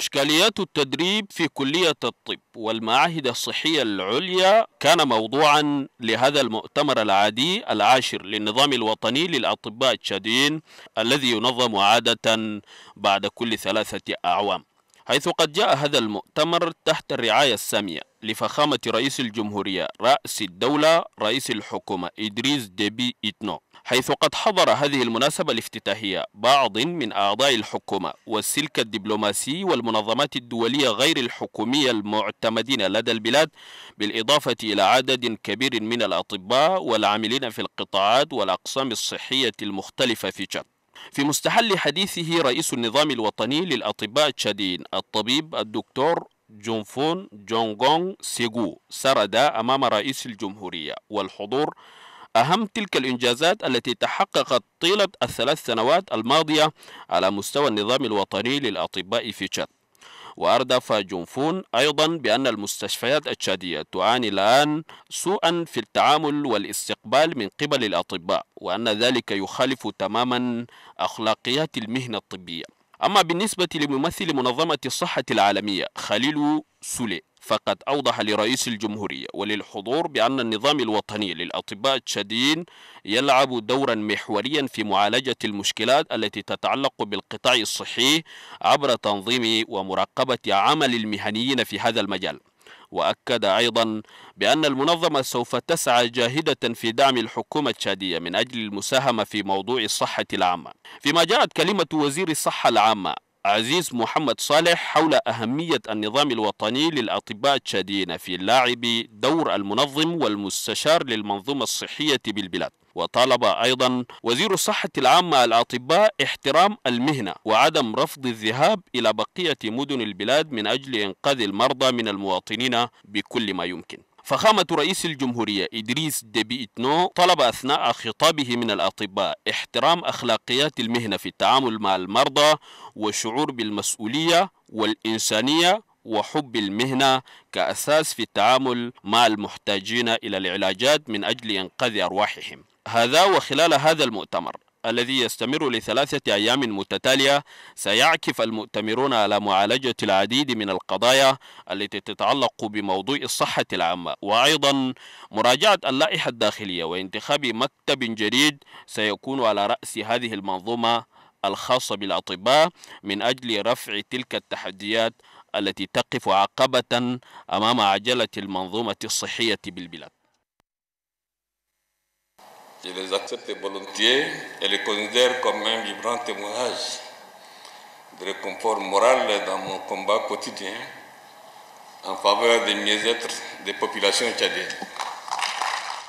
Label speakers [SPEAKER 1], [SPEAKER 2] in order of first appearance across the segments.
[SPEAKER 1] إشكاليات التدريب في كلية الطب والمعاهد الصحية العليا كان موضوعا لهذا المؤتمر العادي العاشر للنظام الوطني للأطباء التشاديين الذي ينظم عادة بعد كل ثلاثة أعوام حيث قد جاء هذا المؤتمر تحت الرعاية السامية لفخامة رئيس الجمهورية رأس الدولة رئيس الحكومة إدريس ديبي إتنو حيث قد حضر هذه المناسبة الافتتاحية بعض من أعضاء الحكومة والسلك الدبلوماسي والمنظمات الدولية غير الحكومية المعتمدين لدى البلاد بالإضافة إلى عدد كبير من الأطباء والعاملين في القطاعات والأقسام الصحية المختلفة في تشاد في مستحل حديثه رئيس النظام الوطني للأطباء التشاديين الطبيب الدكتور جونفون جونغونغ سيغو سرد أمام رئيس الجمهورية والحضور أهم تلك الإنجازات التي تحققت طيلة الثلاث سنوات الماضية على مستوى النظام الوطني للأطباء في تشاد وأردف جونفون أيضا بأن المستشفيات التشادية تعاني الآن سوءا في التعامل والاستقبال من قبل الأطباء وأن ذلك يخالف تماما أخلاقيات المهنة الطبية أما بالنسبة لممثل منظمة الصحة العالمية خليل سولي فقد أوضح لرئيس الجمهورية وللحضور بأن النظام الوطني للأطباء التشاديين يلعب دورا محوريا في معالجة المشكلات التي تتعلق بالقطاع الصحي عبر تنظيم ومراقبة عمل المهنيين في هذا المجال وأكد أيضا بأن المنظمة سوف تسعى جاهدة في دعم الحكومة التشادية من أجل المساهمة في موضوع الصحة العامة فيما جاءت كلمة وزير الصحة العامة عزيز محمد صالح حول أهمية النظام الوطني للأطباء التشاديين في اللاعب دور المنظم والمستشار للمنظومة الصحية بالبلاد وطالب أيضا وزير الصحة العامة الأطباء احترام المهنة وعدم رفض الذهاب إلى بقية مدن البلاد من أجل إنقاذ المرضى من المواطنين بكل ما يمكن فخامة رئيس الجمهورية إدريس ديبي إتنو طلب أثناء خطابه من الأطباء احترام أخلاقيات المهنة في التعامل مع المرضى والشعور بالمسؤولية والإنسانية وحب المهنة كأساس في التعامل مع المحتاجين إلى العلاجات من أجل إنقاذ أرواحهم هذا وخلال هذا المؤتمر الذي يستمر لثلاثة أيام متتالية سيعكف المؤتمرون على معالجة العديد من القضايا التي تتعلق بموضوع الصحة العامة وأيضا مراجعة اللائحة الداخلية وانتخاب مكتب جديد سيكون على رأس هذه المنظومة الخاصة بالأطباء من أجل رفع تلك التحديات التي تقف عقبة أمام عجلة المنظومة الصحية بالبلاد Je les accepte volontiers et les considère comme un vibrant témoignage de réconfort moral dans mon combat quotidien en faveur des mieux-être des populations tchadiennes.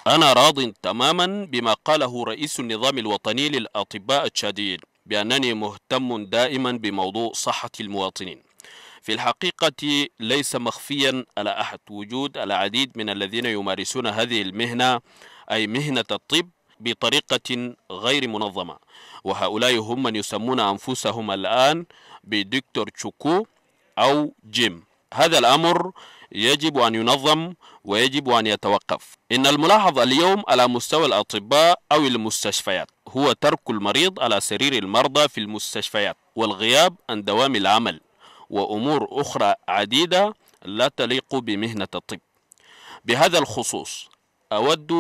[SPEAKER 1] أنا راض تماما بما قاله رئيس النظام الوطني للأطباء التشاديين بأنني مهتم دائما بموضوع صحة المواطنين في الحقيقة ليس مخفيا على أحد وجود العديد من الذين يمارسون هذه المهنة أي مهنة الطب بطريقة غير منظمة وهؤلاء هم من يسمون أنفسهم الآن بدكتور تشوكو أو جيم هذا الأمر يجب أن ينظم ويجب أن يتوقف إن الملاحظ اليوم على مستوى الأطباء أو المستشفيات هو ترك المريض على سرير المرضى في المستشفيات والغياب عن دوام العمل وأمور أخرى عديدة لا تليق بمهنة الطب بهذا الخصوص أود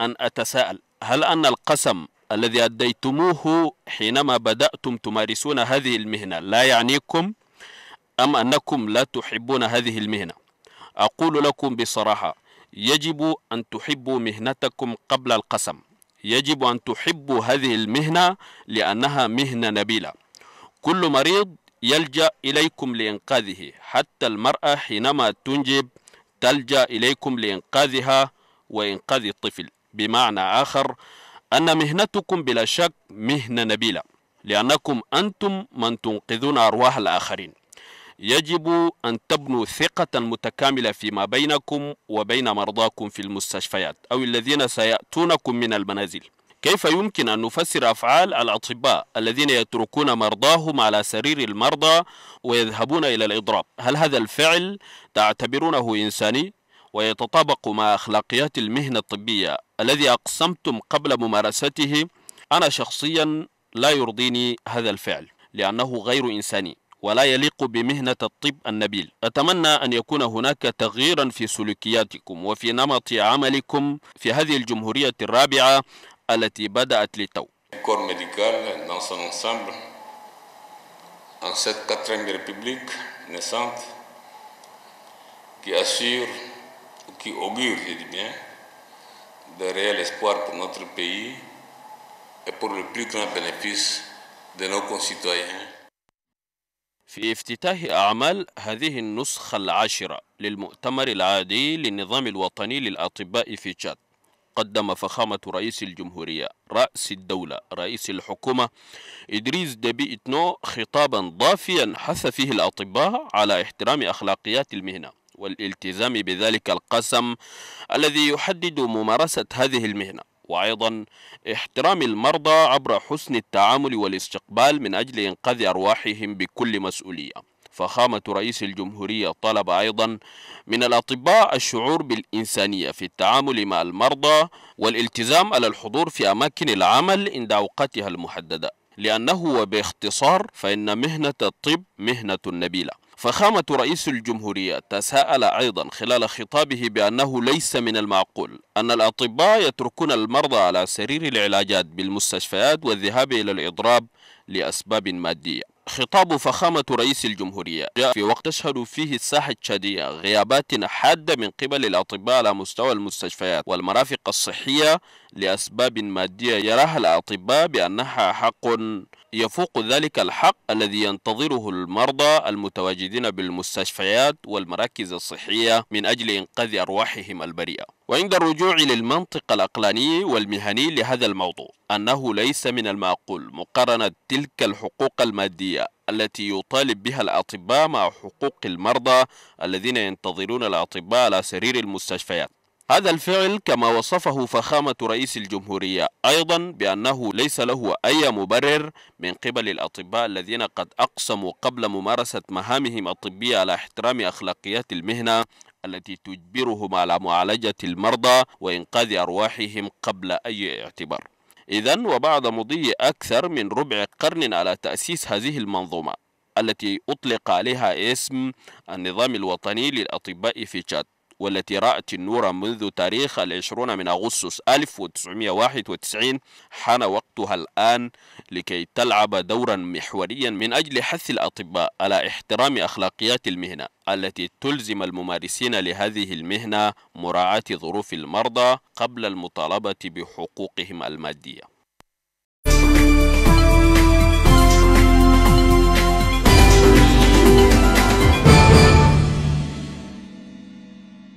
[SPEAKER 1] أن أتساءل هل أن القسم الذي أديتموه حينما بدأتم تمارسون هذه المهنة لا يعنيكم أم أنكم لا تحبون هذه المهنة أقول لكم بصراحة يجب أن تحبوا مهنتكم قبل القسم يجب أن تحبوا هذه المهنة لأنها مهنة نبيلة كل مريض يلجأ إليكم لإنقاذه حتى المرأة حينما تنجب تلجأ إليكم لإنقاذها وإنقاذ الطفل بمعنى آخر أن مهنتكم بلا شك مهنة نبيلة لأنكم أنتم من تنقذون أرواح الآخرين يجب أن تبنوا ثقة متكاملة فيما بينكم وبين مرضاكم في المستشفيات أو الذين سيأتونكم من المنازل كيف يمكن أن نفسر أفعال الأطباء الذين يتركون مرضاهم على سرير المرضى ويذهبون إلى الإضراب هل هذا الفعل تعتبرونه إنساني؟ ويتطابق مع أخلاقيات المهنة الطبية الذي أقسمتم قبل ممارسته أنا شخصيا لا يرضيني هذا الفعل لأنه غير إنساني ولا يليق بمهنة الطب النبيل أتمنى أن يكون هناك تغييرا في سلوكياتكم وفي نمط عملكم في هذه الجمهورية الرابعة التي بدأت للتو en cette quatrième république naissante, qui assure qui augure, je dis bien, de réel espoir pour notre pays et pour le plus grand bénéfice de nos concitoyens. في افتتاح أعمال هذه النسخة العاشرة للمؤتمر العادي للنظام الوطني للأطباء في تشاد قدم فخامة رئيس الجمهورية رأس الدولة رئيس الحكومة إدريس دبي إتنو خطابا ضافيا حث فيه الأطباء على احترام أخلاقيات المهنة والالتزام بذلك القسم الذي يحدد ممارسة هذه المهنة وأيضا احترام المرضى عبر حسن التعامل والاستقبال من أجل إنقاذ أرواحهم بكل مسؤولية فخامة رئيس الجمهورية طلب أيضا من الأطباء الشعور بالإنسانية في التعامل مع المرضى والالتزام على الحضور في أماكن العمل عند أوقاتها المحددة لأنه وباختصار فإن مهنة الطب مهنة نبيلة فخامة رئيس الجمهورية تساءل أيضا خلال خطابه بأنه ليس من المعقول أن الأطباء يتركون المرضى على سرير العلاجات بالمستشفيات والذهاب إلى الإضراب لأسباب مادية خطاب فخامة رئيس الجمهورية جاء في وقت تشهد فيه الساحة التشادية غيابات حادة من قبل الأطباء على مستوى المستشفيات والمرافق الصحية لأسباب مادية يراها الأطباء بأنها حق يفوق ذلك الحق الذي ينتظره المرضى المتواجدين بالمستشفيات والمراكز الصحية من أجل إنقاذ أرواحهم البريئة وعند الرجوع للمنطق الأقلاني والمهني لهذا الموضوع أنه ليس من المعقول مقارنة تلك الحقوق المادية التي يطالب بها الأطباء مع حقوق المرضى الذين ينتظرون الأطباء على سرير المستشفيات هذا الفعل كما وصفه فخامة رئيس الجمهورية أيضا بأنه ليس له أي مبرر من قبل الأطباء الذين قد أقسموا قبل ممارسة مهامهم الطبية على احترام أخلاقيات المهنة التي تجبرهم على معالجة المرضى وإنقاذ أرواحهم قبل أي اعتبار إذا وبعد مضي أكثر من ربع قرن على تأسيس هذه المنظومة التي أطلق عليها اسم النظام الوطني للأطباء في تشاد والتي رأت النور منذ تاريخ العشرون من أغسطس 1991 حان وقتها الآن لكي تلعب دورا محوريا من أجل حث الأطباء على احترام أخلاقيات المهنة التي تلزم الممارسين لهذه المهنة مراعاة ظروف المرضى قبل المطالبة بحقوقهم المادية